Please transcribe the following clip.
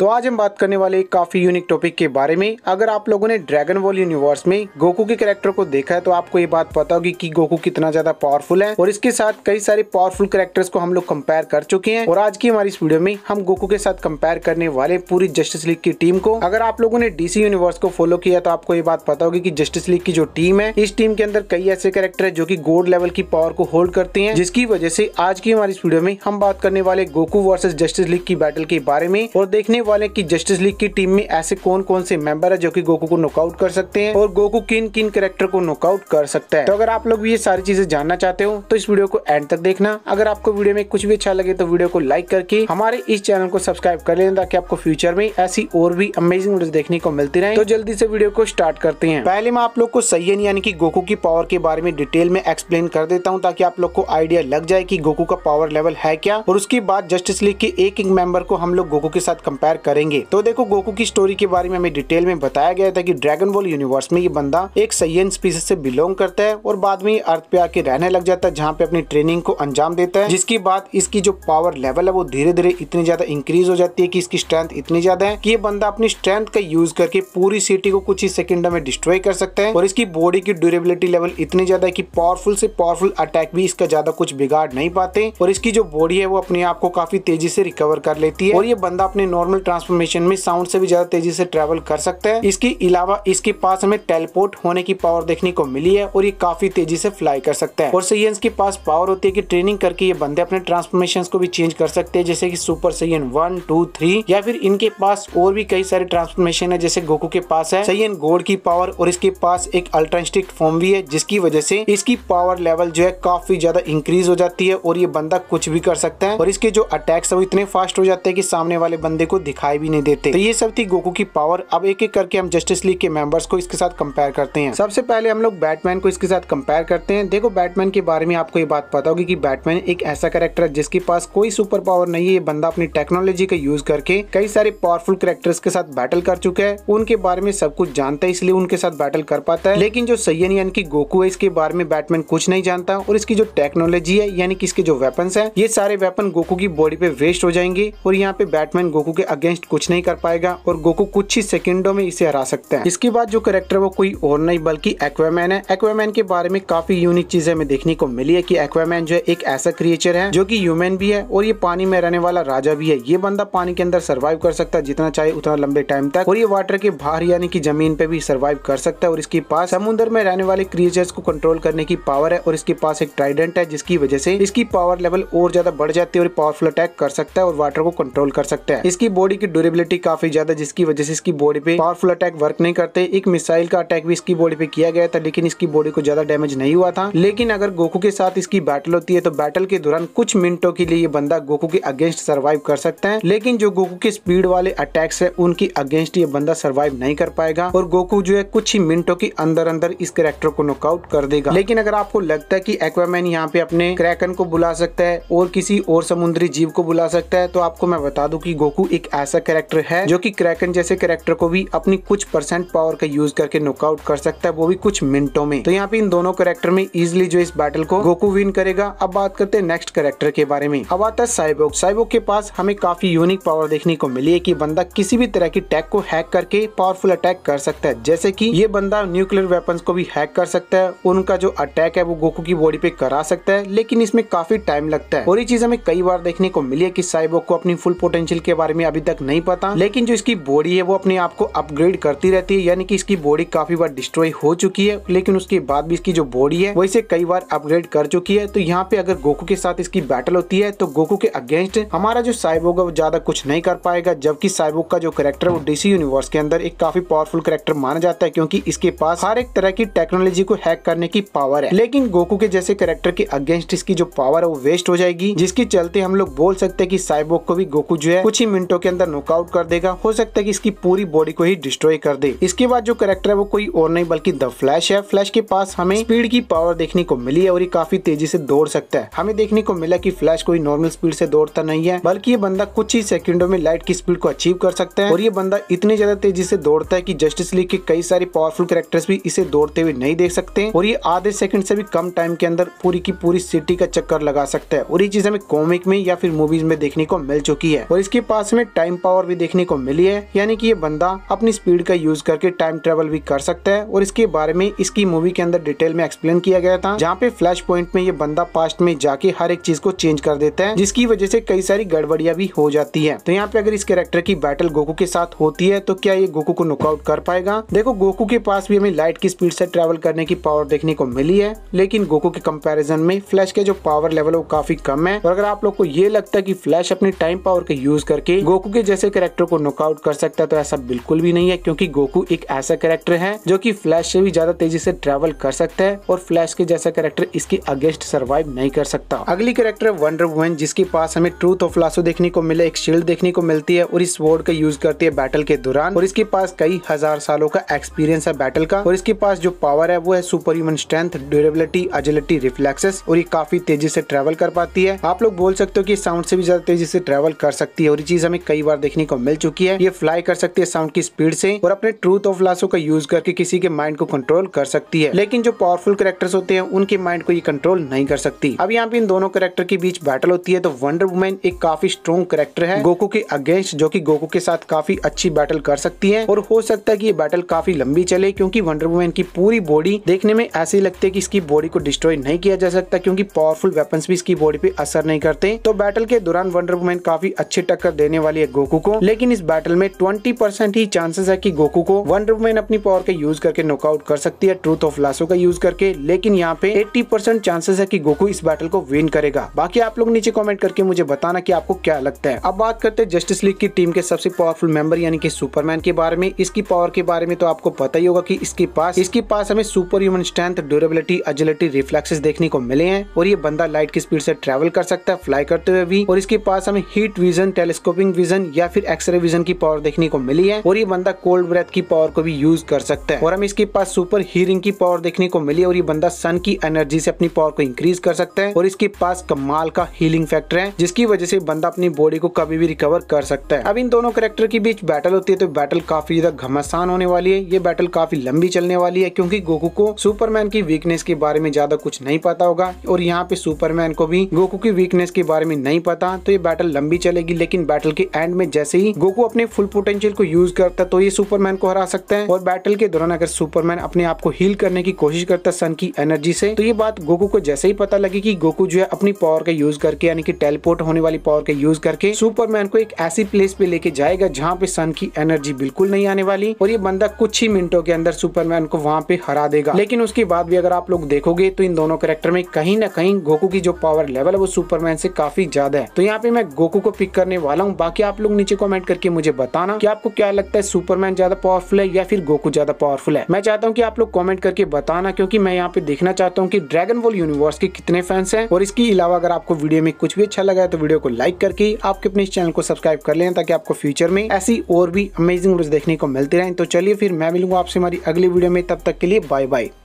तो आज हम बात करने वाले काफ़ी यूनिक टॉपिक के बारे में अगर आप लोगों ने ड्रैगन बॉल यूनिवर्स में गोकू के कैरेक्टर को देखा है तो आपको ये बात पता होगी कि गोकू कितना ज्यादा पावरफुल है और इसके साथ कई सारे पावरफुल कैरेक्टर्स को हम लोग कंपेयर कर चुके हैं और आज की हमारी इस वीडियो में हम गोकू के साथ कंपेयर करने वाले पूरी जस्टिस लीग की टीम को अगर आप लोगों ने डीसी यूनिवर्स को फॉलो किया तो आपको ये बात पता होगी की जस्टिस लीग की जो टीम है इस टीम के अंदर कई ऐसे कैरेक्टर है जो की गोल्ड लेवल की पावर को होल्ड करते हैं जिसकी वजह से आज की हमारी इस वीडियो में हम बात करने वाले गोकू वर्सेज जस्टिस लीग की बैटल के बारे में और देखने वाले की जस्टिस लीग की टीम में ऐसे कौन कौन से मेंबर है जो की गोकू को नॉकआउट कर सकते हैं और गोकू किन किन कैरेक्टर को नॉकआउट कर सकता है तो अगर आप लोग भी ये सारी चीजें जानना चाहते हो तो इस वीडियो को एंड तक देखना अगर आपको वीडियो में कुछ भी अच्छा लगे तो वीडियो को लाइक करके हमारे इस चैनल को सब्सक्राइब कर लेना ताकि आपको फ्यूचर में ऐसी और भी अमेजिंग वीडियो देखने को मिलती रहे तो जल्दी से वीडियो को स्टार्ट करते हैं पहले मैं आप लोग को सैयन यानी कि गोकू की पावर के बारे में डिटेल में एक्सप्लेन कर देता हूँ ताकि आप लोग को आइडिया लग जाए की गोकू का पावर लेवल है क्या और उसके बाद जस्टिस लीग के एक एक मेंबर को हम लोग गोकू के साथ कंपेयर फायर करेंगे तो देखो गोकू की स्टोरी के बारे में हमें डिटेल में बताया गया था कि ड्रैगन बॉल यूनिवर्स में ये बंदा एक सयन स्पीस से बिलोंग करता है और बाद में अर्थ पे आके रहने लग जाता है जहाँ पे अपनी ट्रेनिंग को अंजाम देता है जिसके बाद इसकी जो पावर लेवल है वो धीरे धीरे इतनी ज्यादा इंक्रीज हो जाती है की इसकी स्ट्रेंथ इतनी ज्यादा है की ये बंदा अपनी स्ट्रेंथ का यूज करके पूरी सिटी को कुछ ही सेकंड में डिस्ट्रॉय कर सकता है और इसकी बॉडी की ड्यूरेबिलिटी लेवल इतनी ज्यादा है की पावरफुल से पावरफुल अटैक भी इसका ज्यादा कुछ बिगाड़ नहीं पाते और इसकी जो बॉडी है वो अपने आप को काफी तेजी से रिकवर कर लेती है और ये बंदा अपने नॉर्मल ट्रांसफॉर्मेशन में साउंड से भी ज्यादा तेजी से ट्रेवल कर सकते हैं इसके अलावा इसके पास हमें टेलीपोर्ट होने की पावर देखने को मिली है और ये काफी तेजी से फ्लाई कर सकते हैं और सैयन के पास पावर होती है की ट्रेनिंग करके ये बंदे अपने ट्रांसफॉर्मेशन को भी चेंज कर सकते हैं जैसे की super saiyan one two three या फिर इनके पास और भी कई सारे ट्रांसफॉर्मेशन है जैसे गोकू के पास है सैयन गोड की पावर और इसके पास एक अल्ट्रास्टिक फॉर्म भी है जिसकी वजह से इसकी पावर लेवल जो है काफी ज्यादा इंक्रीज हो जाती है और ये बंदा कुछ भी कर सकता है और इसके जो अटैक्स है वो इतने फास्ट हो जाते हैं कि सामने वाले बंदे को दिखाई भी नहीं देते तो ये सब थी गोकू की पावर अब एक एक करके हम जस्टिस लीग के मेंबर्स को इसके साथ कंपेयर करते हैं सबसे पहले हम लोग बैटमैन को इसके साथ कंपेयर करते हैं देखो बैटमैन के बारे में आपको ये बात पता होगी की बैटमैन एक ऐसा करेक्टर है जिसके पास कोई सुपर पावर नहीं है ये बंदा अपनी टेक्नोलॉजी का यूज करके कई सारे पावरफुल करेक्टर्स के साथ बैटल कर चुका है उनके बारे में सब कुछ जानता है इसलिए उनके साथ बैटल कर पाता है लेकिन जो सैयन यानी कि गोकू है इसके बारे में बैटमैन कुछ नहीं जानता और इसकी जो टेक्नोलॉजी है यानी कि इसके जो वेपन है ये सारे वेपन गोकू की बॉडी पे वेस्ट हो जाएंगे और यहाँ पे बैटमैन गोकू के अगेंस्ट कुछ नहीं कर पाएगा और गोकू कुछ ही सेकंडो में इसे हरा सकता है इसके बाद जो करेक्टर वो कोई और नहीं बल्कि एक्वामैन है एक्वामैन के बारे में काफी यूनिक चीज हमें देखने को मिली है की एक्वामैन जो है एक ऐसा क्रिएचर है जो की ह्यूमन भी है और ये पानी में रहने वाला राजा भी है ये बंदा पानी के अंदर सर्वाइव कर सकता है जितना चाहे उतना लंबे टाइम तक और ये वाटर के बाहर यानी कि जमीन पे भी सर्वाइव कर सकता है और इसके पास समुद्र में रहने वाले क्रिएचर को कंट्रोल करने की पावर है और इसके पास एक ट्राइडेंट है जिसकी वजह से इसकी पावर लेवल और ज्यादा बढ़ जाती है और पावरफुल अटैक कर सकता है और वाटर को कंट्रोल कर सकता है इसकी बॉडी बॉडी की ड्यूरेबिलिटी काफी ज्यादा जिसकी वजह से इसकी बॉडी पे पावरफुल अटैक वर्क नहीं करते एक मिसाइल का अटैक भी इसकी बॉडी पे किया गया था लेकिन इसकी बॉडी को ज्यादा डैमेज नहीं हुआ था लेकिन अगर गोकू के साथ इसकी बैटल होती है तो बैटल के दौरान कुछ मिनटों के लिए ये बंदा गोकू के अगेंस्ट सर्वाइव कर सकता है लेकिन जो गोकू के स्पीड वाले अटैक्स है उनकी अगेंस्ट ये बंदा सर्वाइव नहीं कर पाएगा और गोकू जो है कुछ ही मिनटों के अंदर अंदर इस करेक्टर को नॉकआउट कर देगा लेकिन अगर आपको लगता है की एक्वामैन यहाँ पे अपने क्रैकन को बुला सकता है और किसी और समुद्री जीव को बुला सकता है तो आपको मैं बता दूं कि गोकू एक ऐसा करेक्टर है जो कि क्रैकन जैसे करेक्टर को भी अपनी कुछ परसेंट पावर का यूज करके नॉकआउट कर सकता है वो भी कुछ मिनटों में तो यहाँ पे इन दोनों करेक्टर में इजिली जो इस बैटल को गोकू विन करेगा अब बात करते हैं नेक्स्ट करेक्टर के बारे में अब आता है साइबोक साइबोक के पास हमें काफी यूनिक पावर देखने को मिली है की बंदा किसी भी तरह की टैग को हैक करके पावरफुल अटैक कर सकता है जैसे की ये बंदा न्यूक्लियर वेपन को भी हैक कर सकता है उनका जो अटैक है वो गोकू की बॉडी पे करा सकता है लेकिन इसमें काफी टाइम लगता है और ये चीज हमें कई बार देखने को मिली है की साइबोक को अपनी फुल पोटेंशियल के बारे में अभी तक नहीं पता लेकिन जो इसकी बॉडी है वो अपने आप को अपग्रेड करती रहती है यानी कि इसकी बॉडी काफी बार डिस्ट्रॉय हो चुकी है लेकिन उसके बाद भी इसकी जो बॉडी है वो इसे कई बार अपग्रेड कर चुकी है तो यहाँ पे अगर गोकू के साथ इसकी बैटल होती है तो गोकू के अगेंस्ट हमारा जो साइबोग है वो ज्यादा कुछ नहीं कर पाएगा जबकि साइबोग का जो करेक्टर वो डीसी यूनिवर्स के अंदर एक काफी पावरफुल करेक्टर माना जाता है क्योंकि इसके पास हर एक तरह की टेक्नोलॉजी को हैक करने की पावर है लेकिन गोकू के जैसे करेक्टर के अगेंस्ट इसकी जो पावर है वो वेस्ट हो जाएगी जिसके चलते हम लोग बोल सकते हैं कि साइबोग को भी गोकू जो है कुछ ही मिनटों के अंदर नॉकआउट कर देगा हो सकता है कि इसकी पूरी बॉडी को ही डिस्ट्रॉय कर दे इसके बाद जो करेक्टर है वो कोई और नहीं बल्कि द फ्लैश है फ्लैश के पास हमें स्पीड की पावर देखने को मिली है और ये काफी तेजी से दौड़ सकता है हमें देखने को मिला की फ्लैश कोई नॉर्मल स्पीड से दौड़ता नहीं है बल्कि ये बंदा कुछ ही सेकंडो में लाइट की स्पीड को अचीव कर सकता है और ये बंदा इतनी ज्यादा तेजी से दौड़ता है की जस्टिस लीग के कई सारे पावरफुल करेक्टर्स भी इसे दौड़ते हुए नहीं देख सकते और ये आधे सेकंड से भी कम टाइम के अंदर पूरी की पूरी सिटी का चक्कर लगा सकता है और ये चीज हमें कॉमिक में या फिर मूवीज में देखने को मिल चुकी है और इसके पास में टाइम पावर भी देखने को मिली है यानी कि ये बंदा अपनी स्पीड का यूज करके टाइम ट्रेवल भी कर सकता है और इसके बारे में इसकी मूवी के अंदर डिटेल में एक्सप्लेन किया गया था जहाँ पे फ्लैश पॉइंट में ये बंदा पास्ट में जाके हर एक चीज को चेंज कर देता है जिसकी वजह से कई सारी गड़बड़िया भी हो जाती है तो यहाँ पे अगर इस कैरेक्टर की बैटल गोकू के साथ होती है तो क्या ये गोकू को नॉकआउट कर पाएगा देखो गोकू के पास भी हमें लाइट की स्पीड से ट्रेवल करने की पावर देखने को मिली है लेकिन गोकू के कम्पेरिजन में फ्लैश के जो पावर लेवल है वो काफी कम है और अगर आप लोग को ये लगता है की फ्लैश अपने टाइम पावर का यूज करके गोकू के जैसे कैरेक्टर को नॉकआउट कर सकता है तो ऐसा बिल्कुल भी नहीं है क्योंकि गोकू एक ऐसा कैरेक्टर है जो की फ्लैश से भी ज्यादा तेजी से ट्रेवल कर सकता है और फ्लैश के जैसा कैरेक्टर इसके अगेंस्ट सर्वाइव नहीं कर सकता अगली कैरेक्टर है वंडर वुमेन जिसके पास हमें ट्रूथ ऑफ लासो देखने को मिले एक शील्ड देखने को मिलती है और इस वोर्ड का यूज करती है बैटल के दौरान और इसके पास कई हजार सालों का एक्सपीरियंस है बैटल का और इसके पास जो पावर है वो है super human strength durability agility reflexes और ये काफी तेजी से ट्रेवल कर पाती है आप लोग बोल सकते हो कि साउंड से भी ज्यादा तेजी से ट्रेवल कर सकती है और ये चीज हमें कई कई बार देखने को मिल चुकी है ये फ्लाई कर सकती है साउंड की स्पीड से और अपने ट्रूथ ऑफ लासो का यूज करके किसी के माइंड को कंट्रोल कर सकती है लेकिन जो पावरफुल करेक्टर्स होते हैं उनके माइंड को ये कंट्रोल नहीं कर सकती अब यहाँ पे इन दोनों करेक्टर के बीच बैटल होती है तो वंडर वुमेन एक काफी स्ट्रॉन्ग करेक्टर है गोकू के अगेंस्ट जो की गोकू के साथ काफी अच्छी बैटल कर सकती है और हो सकता है की ये बैटल काफी लंबी चले क्यूँकी वंडर वुमेन की पूरी बॉडी देखने में ऐसे लगती है की इसकी बॉडी को डिस्ट्रॉय नहीं किया जा सकता क्यूँकी पावरफुल वेपन भी इसकी बॉडी पे असर नहीं करते तो बैटल के दौरान वंडर वुमेन काफी अच्छी टक्कर देने वाली गोकू को लेकिन इस बैटल में ट्वेंटी परसेंट ही चांसेस है की गोकू को वन वुमेन अपनी पावर का यूज करके नॉकआउट कर सकती है ट्रूथ ऑफ लासो का यूज करके लेकिन यहाँ पे एट्टी परसेंट चांसेस है की गोकू इस बैटल को विन करेगा बाकी आप लोग नीचे कॉमेंट करके मुझे बताना की आपको क्या लगता है अब बात करते हैं जस्टिस लीग की टीम के सबसे पावरफुल मेंबर यानी कि सुपरमैन के बारे में इसकी पावर के बारे में तो आपको पता ही होगा कि इसके पास इसके पास हमें super human strength durability agility reflexes देखने को मिले हैं और ये बंदा लाइट की स्पीड से ट्रेवल कर सकता है फ्लाई करते हुए भी और इसके पास हमें heat vision telescoping vision vision या फिर एक्सरे विजन की पावर देखने को मिली है और ये बंदा कोल्ड ब्रेथ की पावर को भी यूज कर सकता है और हम इसके पास सुपर हीरिंग की पावर देखने को मिली है और ये बंदा सन की एनर्जी से अपनी पावर को इंक्रीज कर सकता है और इसके पास कमाल का हीलिंग फैक्टर है जिसकी वजह से बंदा अपनी बॉडी को कभी भी रिकवर कर सकता है अब इन दोनों करेक्टर के बीच बैटल होती है तो बैटल काफी ज्यादा घमासान होने वाली है ये बैटल काफी लंबी चलने वाली है क्योंकि गोकू को सुपरमैन की वीकनेस के बारे में ज्यादा कुछ नहीं पता होगा और यहाँ पे सुपरमैन को भी गोकू की वीकनेस के बारे में नहीं पता तो ये बैटल लंबी चलेगी लेकिन बैटल के एंड एंड में जैसे ही गोकू अपने फुल पोटेंशियल को यूज करता है तो ये सुपरमैन को हरा सकता है और बैटल के दौरान अगर सुपरमैन अपने आप को हील करने की कोशिश करता सन की एनर्जी से तो ये बात गोकू को जैसे ही पता लगी की गोकू जो है अपनी पावर का यूज करके यानी कि टेलीपोर्ट होने वाली पावर का यूज करके सुपरमैन को एक ऐसी प्लेस पे लेके जाएगा जहाँ पे सन की एनर्जी बिल्कुल नहीं आने वाली और ये बंदा कुछ ही मिनटों के अंदर सुपरमैन को वहाँ पे हरा देगा लेकिन उसके बाद भी अगर आप लोग देखोगे तो इन दोनों करेक्टर में कहीं ना कहीं गोकू की जो पावर लेवल है वो सुपरमैन से काफी ज्यादा है तो यहाँ पे मैं गोकू को पिक करने वाला हूँ बाकी आप आप लोग नीचे कॉमेंट करके मुझे बताना की आपको क्या लगता है सुपरमैन ज्यादा पावरफुल है या फिर गोकू ज्यादा पावरफुल है मैं चाहता हूँ की आप लोग कॉमेंट करके बताना क्योंकि मैं यहाँ पे देखना चाहता हूँ की ड्रैगन बॉल यूनिवर्स के कितने फैंस है और इसके अलावा अगर आपको वीडियो में कुछ भी अच्छा लगा तो वीडियो को लाइक करके आपके अपने चैनल को सब्सक्राइब कर लेना ताकि आपको फ्यूचर में ऐसी और भी अमेजिंग देखने को मिलती रहे तो चलिए फिर मैं मिलूंगा आपसे हमारी अगली वीडियो में तब तक के लिए बाय बाय